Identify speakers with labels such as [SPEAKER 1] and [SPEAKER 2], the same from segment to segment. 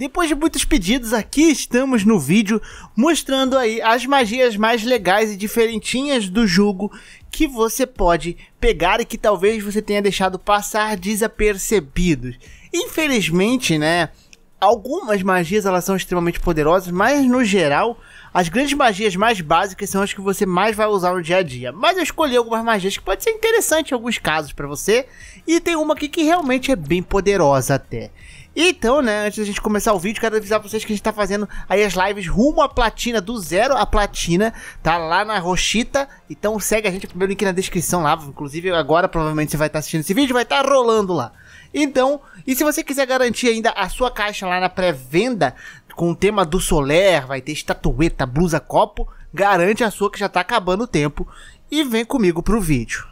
[SPEAKER 1] Depois de muitos pedidos, aqui estamos no vídeo mostrando aí as magias mais legais e diferentinhas do jogo que você pode pegar e que talvez você tenha deixado passar desapercebidos. Infelizmente, né, algumas magias elas são extremamente poderosas, mas no geral as grandes magias mais básicas são as que você mais vai usar no dia a dia, mas eu escolhi algumas magias que pode ser interessante em alguns casos para você, e tem uma aqui que realmente é bem poderosa até. Então, né, antes da gente começar o vídeo, quero avisar vocês que a gente tá fazendo aí as lives rumo à platina, do zero à platina, tá lá na Rochita. Então segue a gente, o primeiro link na descrição lá, inclusive agora provavelmente você vai estar tá assistindo esse vídeo, vai estar tá rolando lá. Então, e se você quiser garantir ainda a sua caixa lá na pré-venda, com o tema do Soler, vai ter estatueta, blusa, copo, garante a sua que já tá acabando o tempo e vem comigo pro vídeo.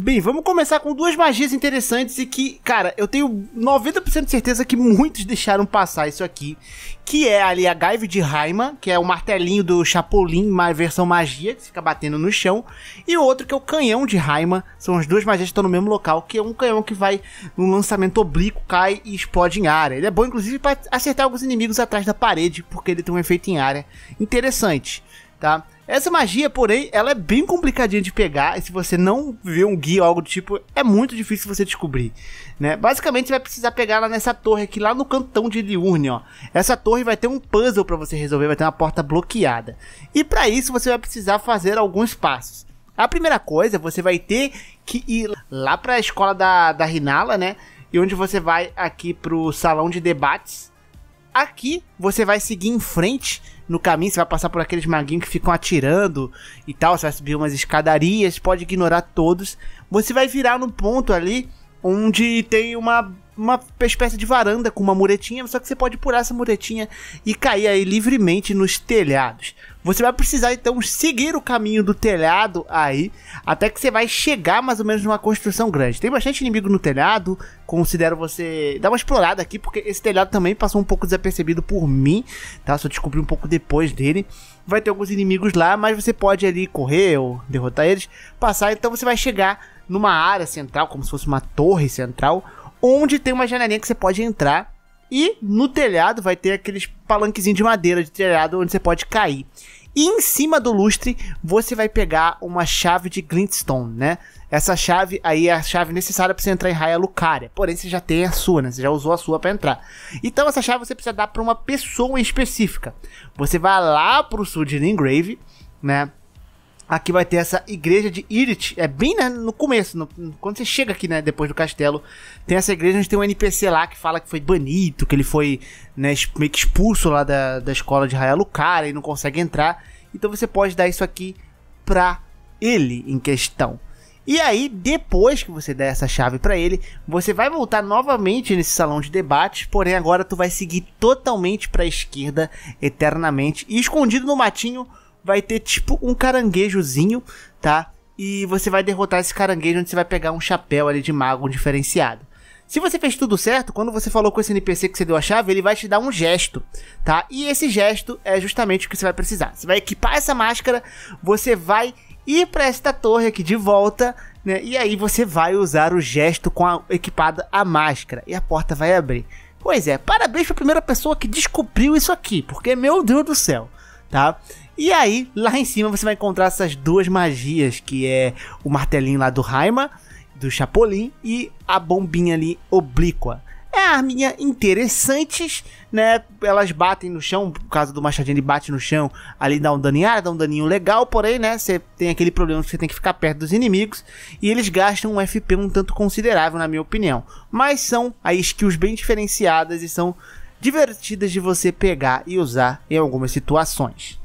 [SPEAKER 1] Bem, vamos começar com duas magias interessantes e que, cara, eu tenho 90% de certeza que muitos deixaram passar isso aqui, que é ali a Gaive de Raima, que é o martelinho do Chapolin, uma versão magia, que fica batendo no chão, e o outro que é o canhão de Raima, são as duas magias que estão no mesmo local, que é um canhão que vai num lançamento oblíquo, cai e explode em área. Ele é bom, inclusive, para acertar alguns inimigos atrás da parede, porque ele tem um efeito em área interessante tá? Essa magia, porém, ela é bem complicadinha de pegar, e se você não vê um guia ou algo do tipo, é muito difícil você descobrir, né? Basicamente, você vai precisar pegar ela nessa torre aqui, lá no cantão de Liurne, ó. Essa torre vai ter um puzzle para você resolver, vai ter uma porta bloqueada. E para isso, você vai precisar fazer alguns passos. A primeira coisa, você vai ter que ir lá para a escola da, da Rinala, né? E onde você vai aqui pro salão de debates, Aqui você vai seguir em frente no caminho, você vai passar por aqueles maguinhos que ficam atirando e tal, você vai subir umas escadarias, pode ignorar todos. Você vai virar no ponto ali onde tem uma uma espécie de varanda com uma muretinha, só que você pode pular essa muretinha e cair aí livremente nos telhados. Você vai precisar então seguir o caminho do telhado aí, até que você vai chegar mais ou menos numa construção grande. Tem bastante inimigo no telhado, considero você dar uma explorada aqui, porque esse telhado também passou um pouco desapercebido por mim, tá? Só descobri um pouco depois dele. Vai ter alguns inimigos lá, mas você pode ali correr ou derrotar eles, passar, então você vai chegar numa área central, como se fosse uma torre central, onde tem uma janelinha que você pode entrar. E no telhado vai ter aqueles palanquezinhos de madeira de telhado onde você pode cair. E em cima do lustre você vai pegar uma chave de Glintstone, né? Essa chave aí é a chave necessária para você entrar em Raia Lucária. Porém, você já tem a sua, né? Você já usou a sua para entrar. Então, essa chave você precisa dar para uma pessoa específica. Você vai lá pro sul de Lingrave, né? Aqui vai ter essa igreja de Irit. É bem né, no começo, no, quando você chega aqui, né? Depois do castelo, tem essa igreja onde tem um NPC lá que fala que foi banido, que ele foi né, meio que expulso lá da, da escola de Hayalucara e não consegue entrar. Então você pode dar isso aqui pra ele em questão. E aí, depois que você der essa chave para ele, você vai voltar novamente nesse salão de debates, porém agora tu vai seguir totalmente para a esquerda eternamente e escondido no matinho vai ter tipo um caranguejozinho, tá? E você vai derrotar esse caranguejo onde você vai pegar um chapéu ali de mago diferenciado. Se você fez tudo certo, quando você falou com esse NPC que você deu a chave, ele vai te dar um gesto, tá? E esse gesto é justamente o que você vai precisar. Você vai equipar essa máscara, você vai ir para esta torre aqui de volta, né? E aí você vai usar o gesto com a, equipada a máscara e a porta vai abrir. Pois é, parabéns para a primeira pessoa que descobriu isso aqui, porque meu Deus do céu tá? E aí, lá em cima você vai encontrar essas duas magias, que é o martelinho lá do Raima, do Chapolin, e a bombinha ali oblíqua. É arminha interessantes, né? Elas batem no chão, por causa do machadinho ele bate no chão, ali dá um daninho, ah, dá um daninho legal, porém, né? Você tem aquele problema que você tem que ficar perto dos inimigos, e eles gastam um FP um tanto considerável, na minha opinião. Mas são aí skills bem diferenciadas e são divertidas de você pegar e usar em algumas situações.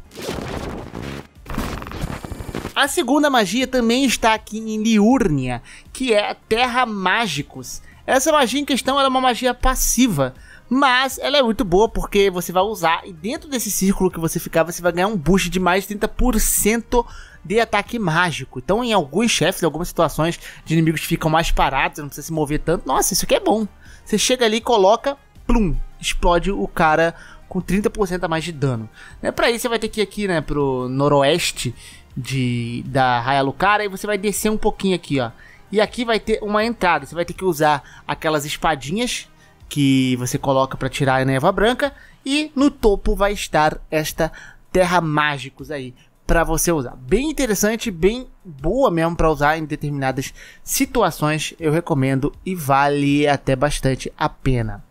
[SPEAKER 1] A segunda magia também está aqui em Liurnia, que é a Terra Mágicos. Essa magia em questão é uma magia passiva, mas ela é muito boa porque você vai usar e dentro desse círculo que você ficar, você vai ganhar um boost de mais de 30% de ataque mágico. Então, em alguns chefes, em algumas situações, de inimigos ficam mais parados, não precisa se mover tanto. Nossa, isso aqui é bom. Você chega ali e coloca, plum, explode o cara com 30% a mais de dano. Né? Para isso você vai ter que ir aqui, né, pro noroeste de da Raia Lucara e você vai descer um pouquinho aqui, ó. E aqui vai ter uma entrada, você vai ter que usar aquelas espadinhas que você coloca para tirar a neva branca e no topo vai estar esta terra mágicos aí para você usar. Bem interessante, bem boa mesmo para usar em determinadas situações. Eu recomendo e vale até bastante a pena.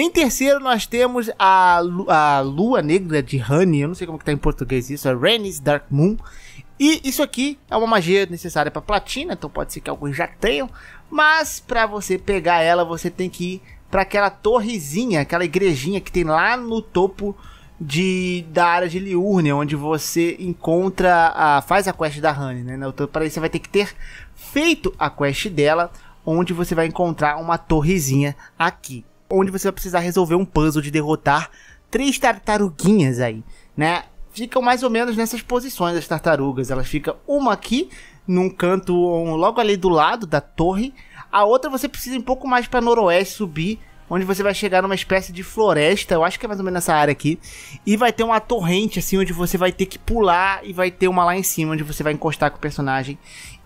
[SPEAKER 1] Em terceiro, nós temos a, a Lua Negra de Honey, eu não sei como que tá em português isso, é Rennie's Dark Moon. E isso aqui é uma magia necessária para platina, então pode ser que alguns já tenham, mas para você pegar ela, você tem que ir para aquela torrezinha, aquela igrejinha que tem lá no topo de da área de Liurnia, onde você encontra a faz a quest da Honey, né? Então, para isso você vai ter que ter feito a quest dela, onde você vai encontrar uma torrezinha aqui onde você vai precisar resolver um puzzle de derrotar três tartaruguinhas aí, né? Ficam mais ou menos nessas posições as tartarugas. Elas ficam uma aqui, num canto logo ali do lado da torre. A outra você precisa ir um pouco mais para noroeste subir, onde você vai chegar numa espécie de floresta, eu acho que é mais ou menos nessa área aqui, e vai ter uma torrente assim onde você vai ter que pular e vai ter uma lá em cima onde você vai encostar com o personagem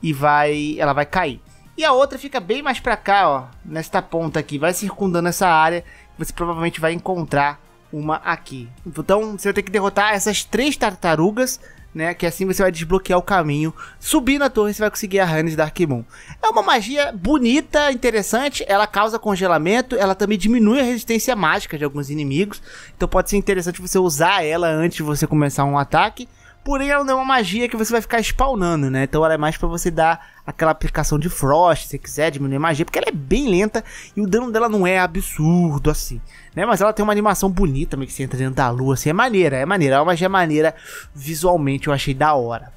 [SPEAKER 1] e vai ela vai cair. E a outra fica bem mais para cá, ó, nesta ponta aqui, vai circundando essa área, você provavelmente vai encontrar uma aqui. Então você vai ter que derrotar essas três tartarugas, né? Que assim você vai desbloquear o caminho. Subir na torre você vai conseguir a Hanes Dark Moon. É uma magia bonita, interessante. Ela causa congelamento, ela também diminui a resistência mágica de alguns inimigos. Então pode ser interessante você usar ela antes de você começar um ataque. Porém, ela não é uma magia que você vai ficar spawnando, né? Então ela é mais para você dar aquela aplicação de frost, se quiser, diminuir magia, porque ela é bem lenta e o dano dela não é absurdo assim, né? Mas ela tem uma animação bonita, meio que você entra dentro da lua, assim, é maneira, é maneira, é uma magia maneira visualmente, eu achei da hora.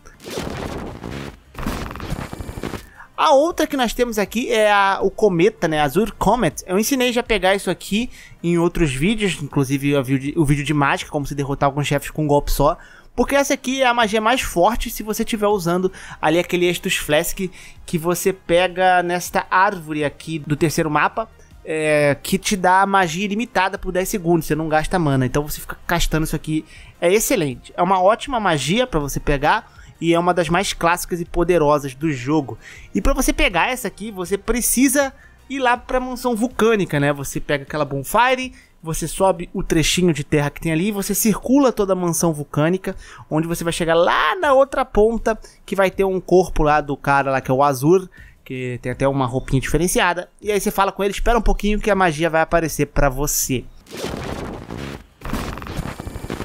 [SPEAKER 1] A outra que nós temos aqui é a, o cometa, né? Azul Comet. Eu ensinei já a pegar isso aqui em outros vídeos, inclusive o vídeo de mágica, como se derrotar alguns chefes com um golpe só. Porque essa aqui é a magia mais forte se você estiver usando ali aquele Estus Flask que você pega nesta árvore aqui do terceiro mapa. É, que te dá magia ilimitada por 10 segundos, você não gasta mana, então você fica castando isso aqui. É excelente, é uma ótima magia para você pegar e é uma das mais clássicas e poderosas do jogo. E para você pegar essa aqui, você precisa ir lá para a mansão vulcânica, né? Você pega aquela bonfire você sobe o trechinho de terra que tem ali, você circula toda a mansão vulcânica, onde você vai chegar lá na outra ponta, que vai ter um corpo lá do cara lá que é o Azur, que tem até uma roupinha diferenciada. E aí você fala com ele, espera um pouquinho que a magia vai aparecer para você.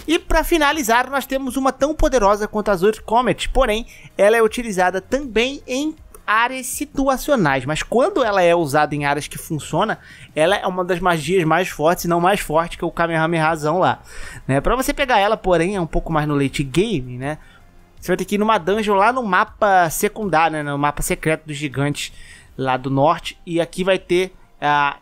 [SPEAKER 1] E para finalizar, nós temos uma tão poderosa quanto a Azur Comet, porém, ela é utilizada também em áreas situacionais, mas quando ela é usada em áreas que funciona, ela é uma das magias mais fortes, se não mais forte que o Kamehameha razão lá, né? Para você pegar ela, porém, é um pouco mais no late game, né? Você vai ter que ir numa dungeon lá no mapa secundário, né? no mapa secreto dos gigantes lá do norte, e aqui vai ter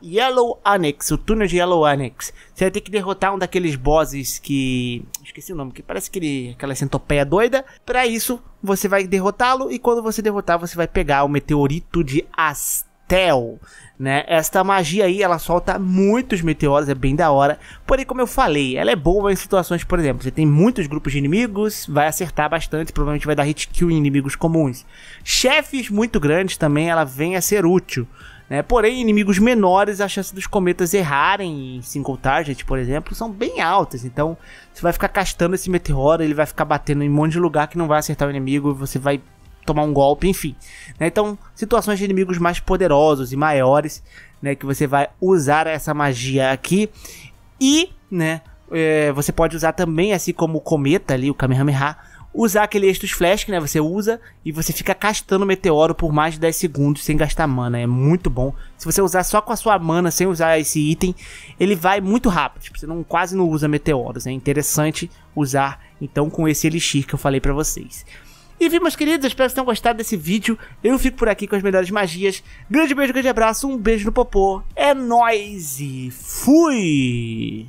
[SPEAKER 1] Yellow Annex, o túnel de Yellow Annex. Você vai ter que derrotar um daqueles bosses que. Esqueci o nome, que parece aquele, aquela centopeia doida. Para isso, você vai derrotá-lo e quando você derrotar, você vai pegar o meteorito de Astel. Né? Esta magia aí, ela solta muitos meteoros, é bem da hora. Porém, como eu falei, ela é boa em situações, por exemplo, você tem muitos grupos de inimigos, vai acertar bastante, provavelmente vai dar hit kill em inimigos comuns. Chefes muito grandes também, ela vem a ser útil. Né? Porém, inimigos menores, a chance dos cometas errarem em single target, por exemplo, são bem altas. Então, você vai ficar castando esse meteoro, ele vai ficar batendo em um monte de lugar que não vai acertar o inimigo, você vai tomar um golpe, enfim. Né? Então, situações de inimigos mais poderosos e maiores, né, que você vai usar essa magia aqui. E, né, é, você pode usar também, assim como o cometa ali, o Kamehameha, usar aquele Estus Flash, né? Você usa e você fica castando meteoro por mais de 10 segundos sem gastar mana. É muito bom. Se você usar só com a sua mana, sem usar esse item, ele vai muito rápido. Tipo, você não, quase não usa meteoros. É interessante usar, então, com esse Elixir que eu falei para vocês. Enfim, meus queridos, espero que vocês tenham gostado desse vídeo. Eu fico por aqui com as melhores magias. Grande beijo, grande abraço, um beijo no popô. É nóis e fui!